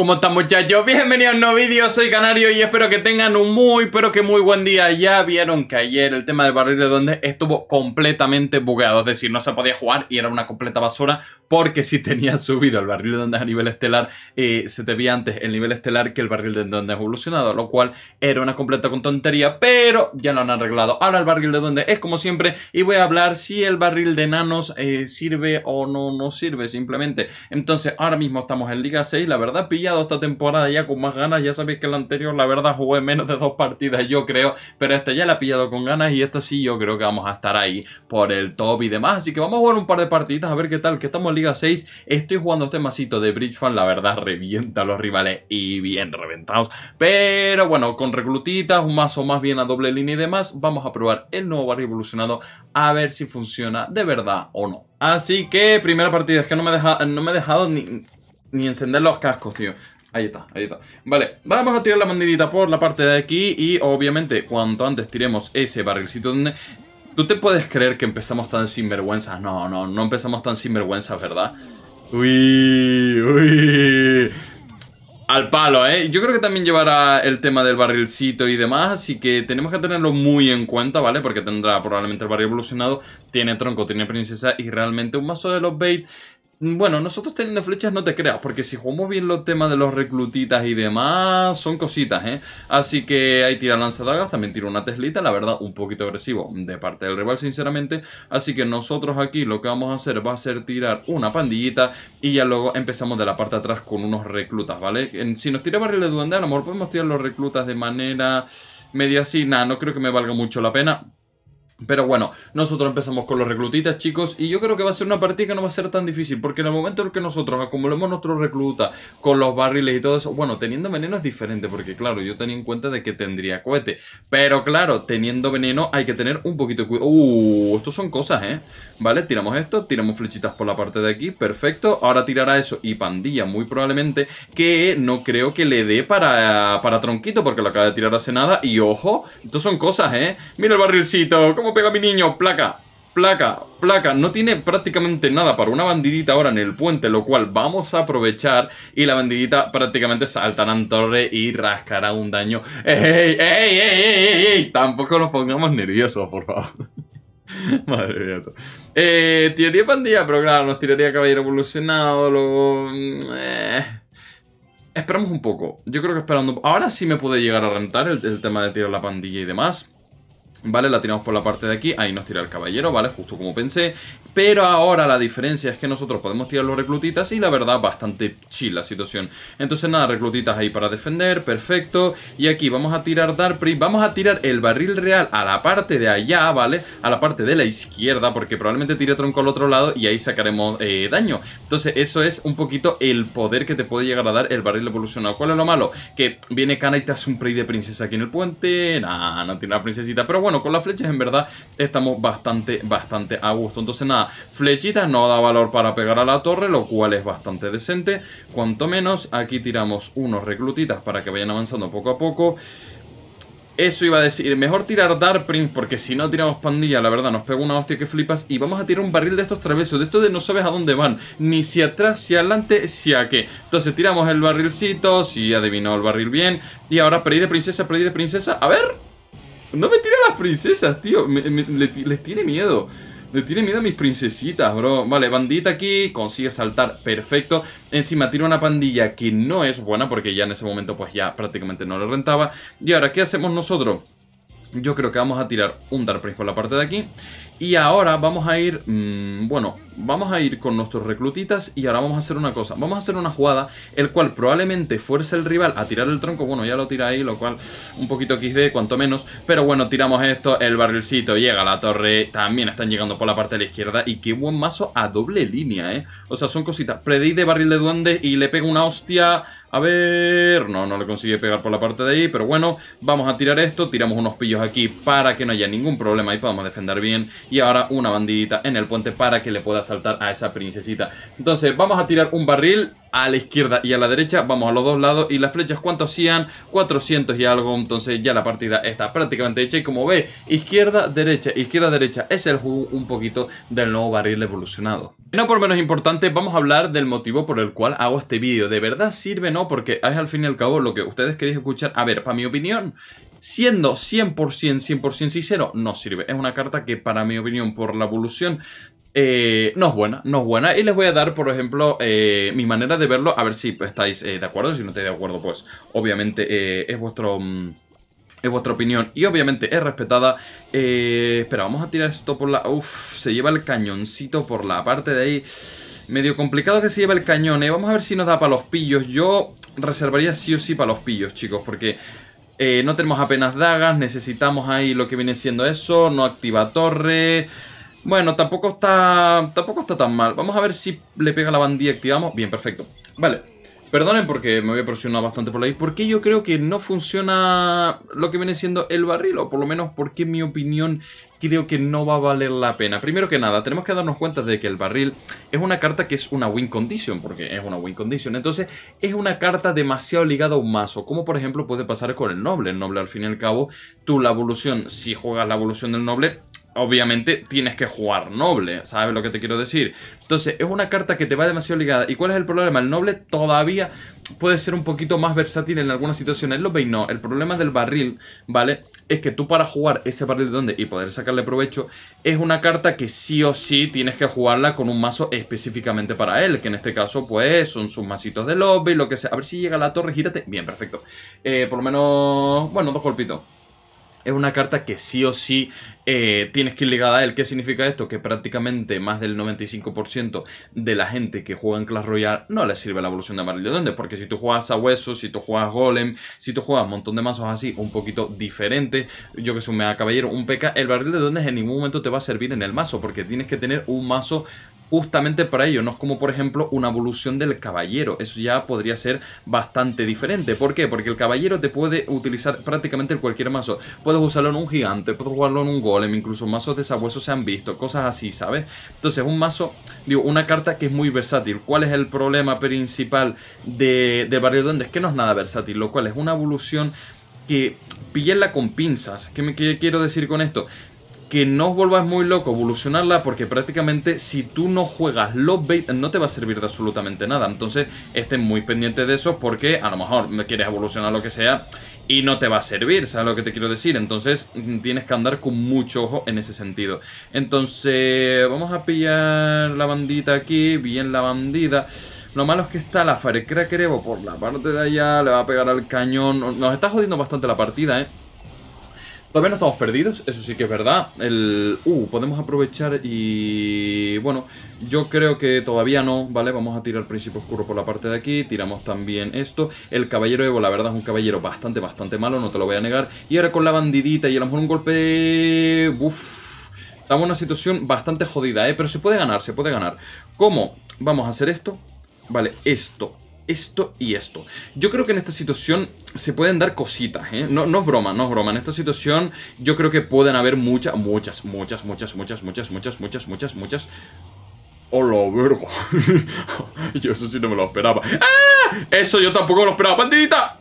¿Cómo están muchachos? Bienvenidos a un nuevo vídeo, soy Canario y espero que tengan un muy pero que muy buen día Ya vieron que ayer el tema del barril de donde estuvo completamente bugueado Es decir, no se podía jugar y era una completa basura Porque si tenía subido el barril de donde a nivel estelar eh, Se te veía antes el nivel estelar que el barril de donde evolucionado Lo cual era una completa tontería, pero ya lo han arreglado Ahora el barril de donde es como siempre Y voy a hablar si el barril de nanos eh, sirve o no, no sirve simplemente Entonces ahora mismo estamos en Liga 6, la verdad pilla esta temporada ya con más ganas. Ya sabéis que el anterior, la verdad, jugué menos de dos partidas, yo creo. Pero esta ya la ha pillado con ganas y esta sí yo creo que vamos a estar ahí por el top y demás. Así que vamos a jugar un par de partiditas a ver qué tal. Que estamos en Liga 6. Estoy jugando este masito de Bridge Fan. La verdad, revienta a los rivales y bien reventados. Pero bueno, con reclutitas, un mazo más bien a doble línea y demás. Vamos a probar el nuevo barrio evolucionado a ver si funciona de verdad o no. Así que primera partida, es que no me, deja, no me he dejado ni, ni encender los cascos, tío. Ahí está, ahí está. Vale, vamos a tirar la mandilita por la parte de aquí y obviamente cuanto antes tiremos ese barrilcito donde... ¿Tú te puedes creer que empezamos tan sinvergüenzas? No, no, no empezamos tan sinvergüenzas, ¿verdad? Uy, uy. Al palo, ¿eh? Yo creo que también llevará el tema del barrilcito y demás, así que tenemos que tenerlo muy en cuenta, ¿vale? Porque tendrá probablemente el barril evolucionado, tiene tronco, tiene princesa y realmente un mazo de los bait bueno, nosotros teniendo flechas no te creas, porque si jugamos bien los temas de los reclutitas y demás, son cositas, ¿eh? Así que ahí tira lanzadagas, también tira una teslita, la verdad, un poquito agresivo de parte del rival, sinceramente. Así que nosotros aquí lo que vamos a hacer va a ser tirar una pandillita y ya luego empezamos de la parte de atrás con unos reclutas, ¿vale? Si nos tira barril de duende, a lo mejor podemos tirar los reclutas de manera medio así. Nada, no creo que me valga mucho la pena, pero bueno, nosotros empezamos con los reclutitas, chicos, y yo creo que va a ser una partida que no va a ser tan difícil, porque en el momento en que nosotros acumulemos nuestros reclutas con los barriles y todo eso, bueno, teniendo veneno es diferente, porque claro, yo tenía en cuenta de que tendría cohete, pero claro, teniendo veneno hay que tener un poquito de cuidado. Uh, estos son cosas, ¿eh? Vale, tiramos esto, tiramos flechitas por la parte de aquí, perfecto, ahora tirará eso y pandilla muy probablemente, que no creo que le dé para, para tronquito, porque lo acaba de tirar hace nada, y ojo, estos son cosas, ¿eh? Mira el barrilcito, ¿cómo pega mi niño. Placa, placa, placa. No tiene prácticamente nada para una bandidita ahora en el puente, lo cual vamos a aprovechar. Y la bandidita prácticamente saltará en torre y rascará un daño. ¡Ey, ey, ey, ey, ey! Tampoco nos pongamos nerviosos, por favor. Madre mía. Eh, tiraría pandilla, pero claro, nos tiraría caballero evolucionado, luego... Mm, eh. Esperamos un poco. Yo creo que esperando... Ahora sí me puede llegar a rentar el tema de tirar la pandilla y demás. ¿Vale? La tiramos por la parte de aquí, ahí nos tira el caballero, ¿vale? Justo como pensé Pero ahora la diferencia es que nosotros podemos tirar los reclutitas Y la verdad, bastante chill la situación Entonces nada, reclutitas ahí para defender, perfecto Y aquí vamos a tirar pre Vamos a tirar el barril real a la parte de allá, ¿vale? A la parte de la izquierda, porque probablemente tire tronco al otro lado Y ahí sacaremos eh, daño Entonces eso es un poquito el poder que te puede llegar a dar el barril evolucionado ¿Cuál es lo malo? Que viene Kana y te hace un prey de princesa aquí en el puente Nah, no tiene la princesita, pero bueno bueno, con las flechas en verdad estamos bastante, bastante a gusto. Entonces nada, flechitas no da valor para pegar a la torre, lo cual es bastante decente. Cuanto menos, aquí tiramos unos reclutitas para que vayan avanzando poco a poco. Eso iba a decir, mejor tirar Dark Prince porque si no tiramos pandilla, la verdad, nos pega una hostia que flipas y vamos a tirar un barril de estos travesos, de estos de no sabes a dónde van, ni si atrás, si adelante, si a qué. Entonces tiramos el barrilcito, si adivinó el barril bien, y ahora perdí de princesa, perdí de princesa, a ver... No me tira las princesas, tío. les tiene miedo. Le tiene miedo a mis princesitas, bro. Vale, bandita aquí, consigue saltar, perfecto. Encima tira una pandilla que no es buena porque ya en ese momento pues ya prácticamente no le rentaba. Y ahora, ¿qué hacemos nosotros? Yo creo que vamos a tirar un Dark Prince por la parte de aquí y ahora vamos a ir, mm, bueno, vamos a ir con nuestros reclutitas y ahora vamos a hacer una cosa. Vamos a hacer una jugada, el cual probablemente fuerza al rival a tirar el tronco. Bueno, ya lo tira ahí, lo cual un poquito XD, cuanto menos. Pero bueno, tiramos esto, el barrilcito llega a la torre. También están llegando por la parte de la izquierda. Y qué buen mazo a doble línea, ¿eh? O sea, son cositas. Predí de barril de duende y le pega una hostia. A ver... No, no le consigue pegar por la parte de ahí, pero bueno, vamos a tirar esto. Tiramos unos pillos aquí para que no haya ningún problema y podamos defender bien y ahora una bandidita en el puente para que le pueda saltar a esa princesita. Entonces vamos a tirar un barril a la izquierda y a la derecha, vamos a los dos lados y las flechas ¿cuánto hacían? 400 y algo, entonces ya la partida está prácticamente hecha y como ve, izquierda, derecha, izquierda, derecha, es el jugo un poquito del nuevo barril evolucionado. Y no por menos importante, vamos a hablar del motivo por el cual hago este vídeo, de verdad sirve no, porque es al fin y al cabo lo que ustedes queréis escuchar, a ver, para mi opinión, Siendo 100%, 100% sincero, no sirve. Es una carta que, para mi opinión, por la evolución eh, no es buena, no es buena. Y les voy a dar, por ejemplo, eh, mi manera de verlo. A ver si pues, estáis eh, de acuerdo. Si no estáis de acuerdo, pues obviamente es vuestro... Mm, es vuestra opinión y obviamente es respetada. espera, vamos a tirar esto por la... Uff se lleva el cañoncito por la parte de ahí. Medio complicado que se lleva el cañón, Vamos a ver si nos da para los pillos. Yo reservaría sí o sí para los pillos, chicos, porque eh, no tenemos apenas dagas, necesitamos ahí lo que viene siendo eso, no activa torre. Bueno, tampoco está, tampoco está tan mal. Vamos a ver si le pega la bandilla, activamos. Bien, perfecto. Vale, Perdonen porque me había presionado bastante por ahí, porque yo creo que no funciona lo que viene siendo el barril, o por lo menos porque en mi opinión creo que no va a valer la pena. Primero que nada, tenemos que darnos cuenta de que el barril es una carta que es una win condition, porque es una win condition. Entonces, es una carta demasiado ligada a un mazo, como por ejemplo puede pasar con el noble. El noble, al fin y al cabo, tú la evolución, si juegas la evolución del noble, obviamente tienes que jugar noble, ¿sabes lo que te quiero decir? Entonces, es una carta que te va demasiado ligada. ¿Y cuál es el problema? El noble todavía puede ser un poquito más versátil en algunas situaciones. Lo no. El problema del barril, ¿vale? Es que tú para jugar ese barril de donde y poder sacarle provecho, es una carta que sí o sí tienes que jugarla con un mazo específicamente para él. Que en este caso, pues, son sus masitos de lobby, lo que sea. A ver si llega la torre, gírate. Bien, perfecto. Eh, por lo menos, bueno, dos golpitos es una carta que sí o sí eh, tienes que ir ligada a él. ¿Qué significa esto? Que prácticamente más del 95% de la gente que juega en Clash Royale no le sirve la evolución de de ¿Dónde? Porque si tú juegas a hueso si tú juegas golem, si tú juegas un montón de mazos así, un poquito diferente, yo que soy un mega caballero, un PK, el barril de duendes en ningún momento te va a servir en el mazo, porque tienes que tener un mazo justamente para ello. No es como, por ejemplo, una evolución del caballero. Eso ya podría ser bastante diferente. ¿Por qué? Porque el caballero te puede utilizar prácticamente cualquier mazo. Puedes usarlo en un gigante, puedes jugarlo en un golem, incluso mazos de sabueso se han visto, cosas así, ¿sabes? Entonces, un mazo, digo, una carta que es muy versátil. ¿Cuál es el problema principal de, barrio Barrio es Que no es nada versátil, lo cual es una evolución que pillenla con pinzas. ¿Qué, me, ¿Qué quiero decir con esto? que no os volváis muy loco evolucionarla porque prácticamente si tú no juegas los bait no te va a servir de absolutamente nada. Entonces estén muy pendientes de eso porque a lo mejor quieres evolucionar lo que sea y no te va a servir, ¿sabes lo que te quiero decir? Entonces mm, tienes que andar con mucho ojo en ese sentido. Entonces vamos a pillar la bandita aquí, bien la bandida. Lo malo es que está la Firecracker Evo por la parte de allá, le va a pegar al cañón. Nos está jodiendo bastante la partida, ¿eh? Todavía no estamos perdidos, eso sí que es verdad. El, uh, podemos aprovechar y... Bueno, yo creo que todavía no, ¿vale? Vamos a tirar Príncipe Oscuro por la parte de aquí. Tiramos también esto. El Caballero Evo, la verdad, es un caballero bastante, bastante malo, no te lo voy a negar. Y ahora con la bandidita y a lo mejor un golpe... Uff... Estamos en una situación bastante jodida, ¿eh? Pero se puede ganar, se puede ganar. ¿Cómo? Vamos a hacer esto. Vale, esto esto y esto. Yo creo que en esta situación se pueden dar cositas, ¿eh? No, no es broma, no es broma. En esta situación yo creo que pueden haber muchas, muchas, muchas, muchas, muchas, muchas, muchas, muchas, muchas, muchas... ¡Hola, oh, vergo! yo eso sí no me lo esperaba. ¡Ah! Eso yo tampoco me lo esperaba, pandita.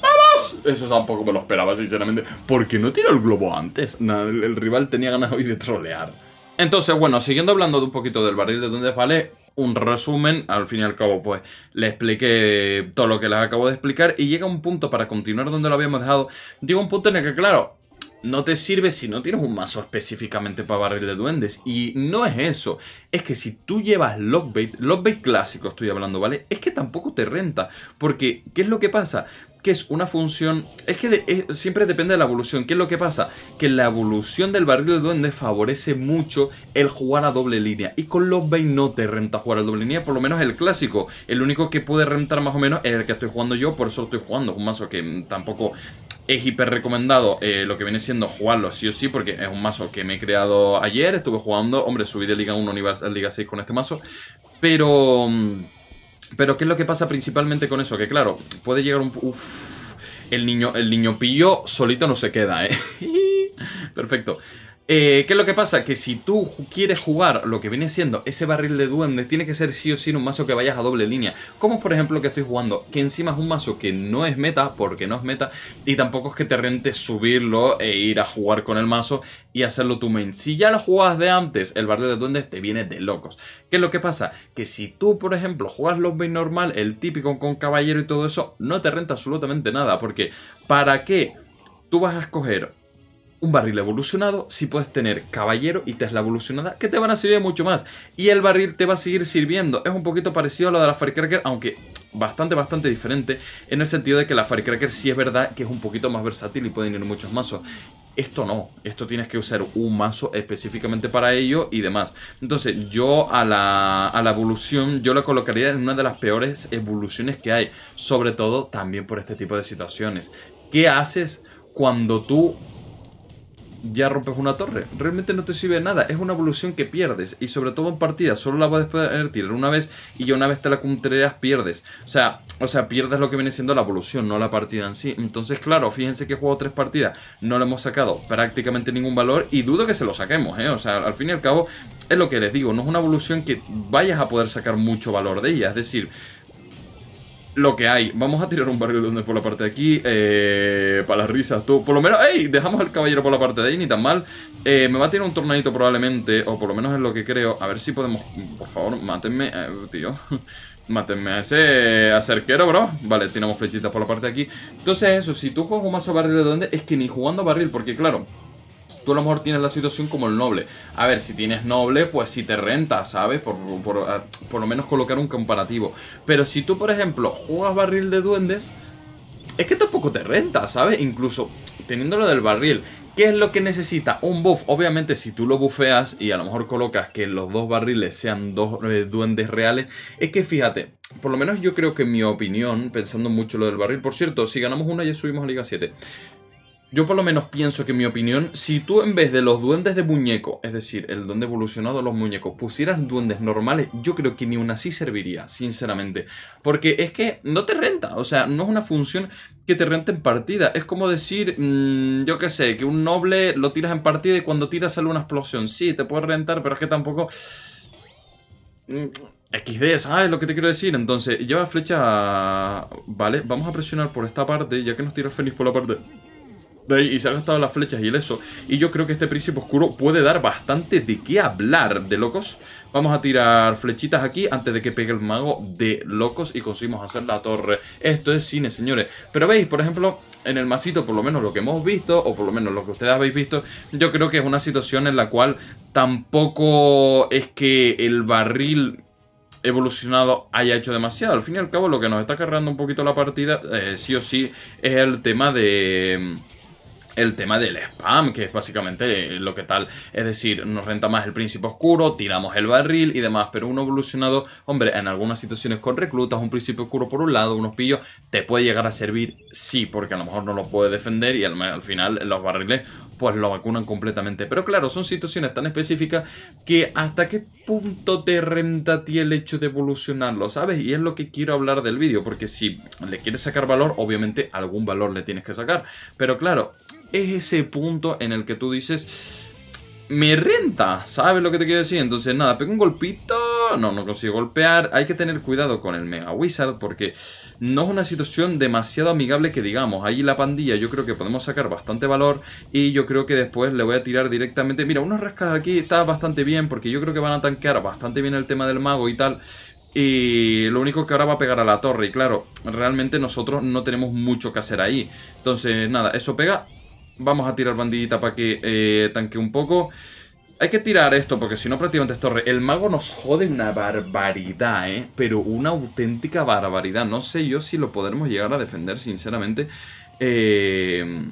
¡Vamos! Eso tampoco me lo esperaba, sinceramente. Porque no tiró el globo antes. el, rival tenía ganas hoy de trolear. Entonces, bueno, siguiendo hablando de un poquito del barril de dónde ¿vale? un resumen, al fin y al cabo, pues le expliqué todo lo que les acabo de explicar y llega un punto para continuar donde lo habíamos dejado, llega un punto en el que, claro, no te sirve si no tienes un mazo específicamente para barril de duendes. Y no es eso. Es que si tú llevas Lockbait, Lockbait clásico estoy hablando, ¿vale? Es que tampoco te renta. Porque, ¿qué es lo que pasa? que es una función... Es que siempre depende de la evolución. ¿Qué es lo que pasa? Que la evolución del barril del duende favorece mucho el jugar a doble línea. Y con los Bane no te renta jugar a doble línea, por lo menos el clásico. El único que puede rentar más o menos es el que estoy jugando yo, por eso estoy jugando. Es un mazo que mm, tampoco es hiper recomendado eh, lo que viene siendo jugarlo sí o sí, porque es un mazo que me he creado ayer. Estuve jugando, hombre, subí de Liga 1 a Liga 6 con este mazo. Pero... Mm, pero ¿qué es lo que pasa principalmente con eso? Que claro, puede llegar un... el niño, el niño pillo solito no se queda, ¿eh? Perfecto. Eh, ¿Qué es lo que pasa? Que si tú quieres jugar lo que viene siendo ese barril de duendes, tiene que ser sí o sí un mazo que vayas a doble línea. Como por ejemplo que estoy jugando, que encima es un mazo que no es meta, porque no es meta, y tampoco es que te rente subirlo e ir a jugar con el mazo y hacerlo tu main. Si ya lo jugabas de antes, el barril de duendes te viene de locos. ¿Qué es lo que pasa? Que si tú, por ejemplo, juegas los main normal, el típico con caballero y todo eso, no te renta absolutamente nada, porque ¿para qué? Tú vas a escoger un barril evolucionado, si puedes tener caballero y tesla evolucionada, que te van a servir mucho más. Y el barril te va a seguir sirviendo. Es un poquito parecido a lo de la Firecracker, aunque bastante, bastante diferente, en el sentido de que la Firecracker sí es verdad que es un poquito más versátil y pueden ir muchos mazos. Esto no, esto tienes que usar un mazo específicamente para ello y demás. Entonces, yo a la, a la evolución, yo la colocaría en una de las peores evoluciones que hay, sobre todo también por este tipo de situaciones. ¿Qué haces cuando tú ya rompes una torre. Realmente no te sirve de nada. Es una evolución que pierdes. Y sobre todo en partidas, solo la puedes poder tirar una vez y ya una vez te la cumplirías pierdes. O sea, o sea, pierdes lo que viene siendo la evolución, no la partida en sí. Entonces, claro, fíjense que he jugado tres partidas. No le hemos sacado prácticamente ningún valor y dudo que se lo saquemos, ¿eh? O sea, al fin y al cabo, es lo que les digo. No es una evolución que vayas a poder sacar mucho valor de ella. Es decir lo que hay. Vamos a tirar un barril de donde por la parte de aquí. Eh, para las risas, tú. Por lo menos, ¡ey! Dejamos al caballero por la parte de ahí, ni tan mal. Eh, me va a tirar un tornadito probablemente, o por lo menos es lo que creo. A ver si podemos. Por favor, mátenme, eh, tío. Mátenme a ese eh, acerquero, bro Vale, tiramos flechitas por la parte de aquí Entonces eso, si tú juegas un mazo barril de donde Es que ni jugando barril, porque claro tú a lo mejor tienes la situación como el noble. A ver, si tienes noble, pues si te renta, ¿sabes? Por, ah, por, lo menos colocar un comparativo. Pero si tú, por ejemplo, juegas barril de duendes, es que tampoco te renta, ¿sabes? Incluso teniendo lo del barril, ¿Qué es lo que necesita? Un buff. Obviamente, si tú lo bufeas y a lo mejor colocas que los dos barriles sean dos eh, duendes reales, es que fíjate, por lo menos yo creo que mi opinión, pensando mucho lo del barril, por cierto, si ganamos una y subimos a Liga 7. Yo por lo menos pienso que en mi opinión, si tú en vez de los duendes de muñeco, es decir, el duende evolucionado de los muñecos, pusieras duendes normales, yo creo que ni una así serviría, sinceramente. Porque es que no te renta, o sea, no es una función que te renta en partida. Es como decir, mm, yo qué sé, que un noble lo tiras en partida y cuando tiras sale una explosión. Sí, te puede rentar, pero es que tampoco... Mm, XD, ¿sabes lo que te quiero decir? Entonces, lleva flecha... Vale, vamos a presionar por esta parte, ya que nos tiras Fénix por la parte ¿Veis? Y se han gastado las flechas y el eso. Y yo creo que este príncipe oscuro puede dar bastante de qué hablar de locos. Vamos a tirar flechitas aquí antes de que pegue el mago de locos y conseguimos hacer la torre. Esto es cine, señores. Pero veis, por ejemplo, en el masito, por lo menos lo que hemos visto, o por lo menos lo que ustedes habéis visto, yo creo que es una situación en la cual tampoco es que el barril evolucionado haya hecho demasiado. Al fin y al cabo, lo que nos está cargando un poquito la partida, eh, sí o sí, es el tema de el tema del spam, que es básicamente lo que tal. Es decir, nos renta más el príncipe oscuro, tiramos el barril y demás, pero uno evolucionado, hombre, en algunas situaciones con reclutas, un príncipe oscuro por un lado, unos pillos, te puede llegar a servir, sí, porque a lo mejor no lo puede defender y al, final los barriles pues lo vacunan completamente. Pero claro, son situaciones tan específicas que hasta qué punto te renta a ti el hecho de evolucionarlo, ¿sabes? Y es lo que quiero hablar del vídeo, porque si le quieres sacar valor, obviamente algún valor le tienes que sacar. Pero claro, es ese punto en el que tú dices, me renta, ¿sabes lo que te quiero decir? Entonces, nada, pego un golpito, no, no consigo golpear, hay que tener cuidado con el Mega Wizard porque no es una situación demasiado amigable que digamos, ahí la pandilla yo creo que podemos sacar bastante valor y yo creo que después le voy a tirar directamente, mira, unos rascas aquí está bastante bien porque yo creo que van a tanquear bastante bien el tema del mago y tal, y lo único que ahora va a pegar a la torre. Y claro, realmente nosotros no tenemos mucho que hacer ahí. Entonces, nada, eso pega Vamos a tirar bandidita para que eh, tanque un poco. Hay que tirar esto porque si no prácticamente es torre. El mago nos jode una barbaridad, ¿eh? Pero una auténtica barbaridad. No sé yo si lo podremos llegar a defender, sinceramente. Eh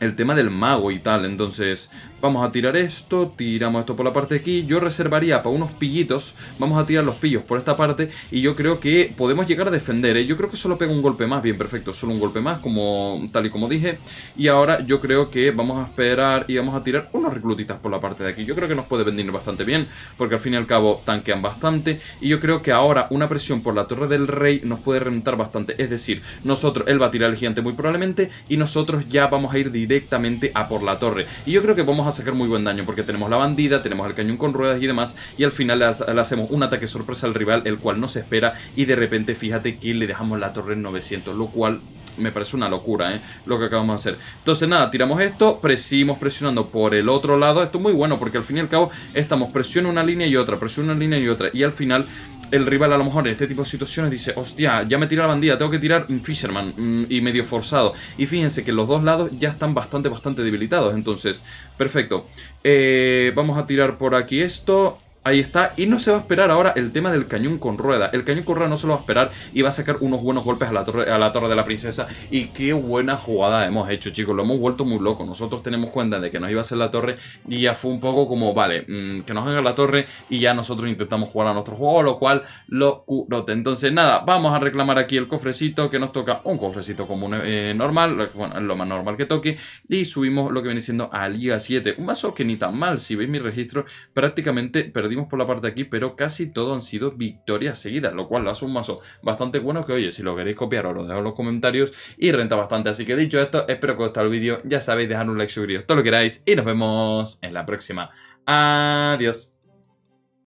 el tema del mago y tal. Entonces, vamos a tirar esto, tiramos esto por la parte de aquí. Yo reservaría para unos pillitos, vamos a tirar los pillos por esta parte. Y yo creo que podemos llegar a defender, ¿eh? Yo creo que solo pega un golpe más, bien, perfecto. Solo un golpe más, como tal y como dije. Y ahora yo creo que vamos a esperar y vamos a tirar unos reclutitas por la parte de aquí. Yo creo que nos puede venir bastante bien, porque al fin y al cabo tanquean bastante. Y yo creo que ahora una presión por la Torre del Rey nos puede remontar bastante. Es decir, nosotros, él va a tirar el gigante muy probablemente y nosotros ya vamos a ir directamente a por la torre. Y yo creo que vamos a sacar muy buen daño porque tenemos la bandida, tenemos el cañón con ruedas y demás. Y al final le hacemos un ataque sorpresa al rival, el cual no se espera. Y de repente fíjate que le dejamos la torre en 900, lo cual me parece una locura, ¿eh? Lo que acabamos de hacer. Entonces, nada, tiramos esto, seguimos presionando por el otro lado. Esto es muy bueno porque al fin y al cabo estamos presionando una línea y otra, presionando una línea y otra. Y al final el rival a lo mejor en este tipo de situaciones dice, hostia, ya me tira la bandida, tengo que tirar Fisherman mm, y medio forzado. Y fíjense que los dos lados ya están bastante, bastante debilitados. Entonces, perfecto. Eh, vamos a tirar por aquí esto. Ahí está, y no se va a esperar ahora el tema del cañón con rueda. El cañón con rueda no se lo va a esperar y va a sacar unos buenos golpes a la torre, a la torre de la princesa. Y qué buena jugada hemos hecho, chicos. Lo hemos vuelto muy loco. Nosotros tenemos cuenta de que nos iba a hacer la torre y ya fue un poco como, vale, mm, que nos haga la torre y ya nosotros intentamos jugar a nuestro juego, lo cual lo Entonces, nada, vamos a reclamar aquí el cofrecito que nos toca un cofrecito común eh, normal, lo más normal que toque. Y subimos lo que viene siendo a Liga 7. Un mazo que ni tan mal, si veis mi registro, prácticamente perdí perdimos por la parte aquí, pero casi todo han sido victorias seguidas, lo cual lo hace un mazo bastante bueno que, oye, si lo queréis copiar os lo dejo en los comentarios y renta bastante. Así que dicho esto, espero que os haya el vídeo, ya sabéis, dejad un like, suscribiros, todo lo queráis y nos vemos en la próxima. Adiós.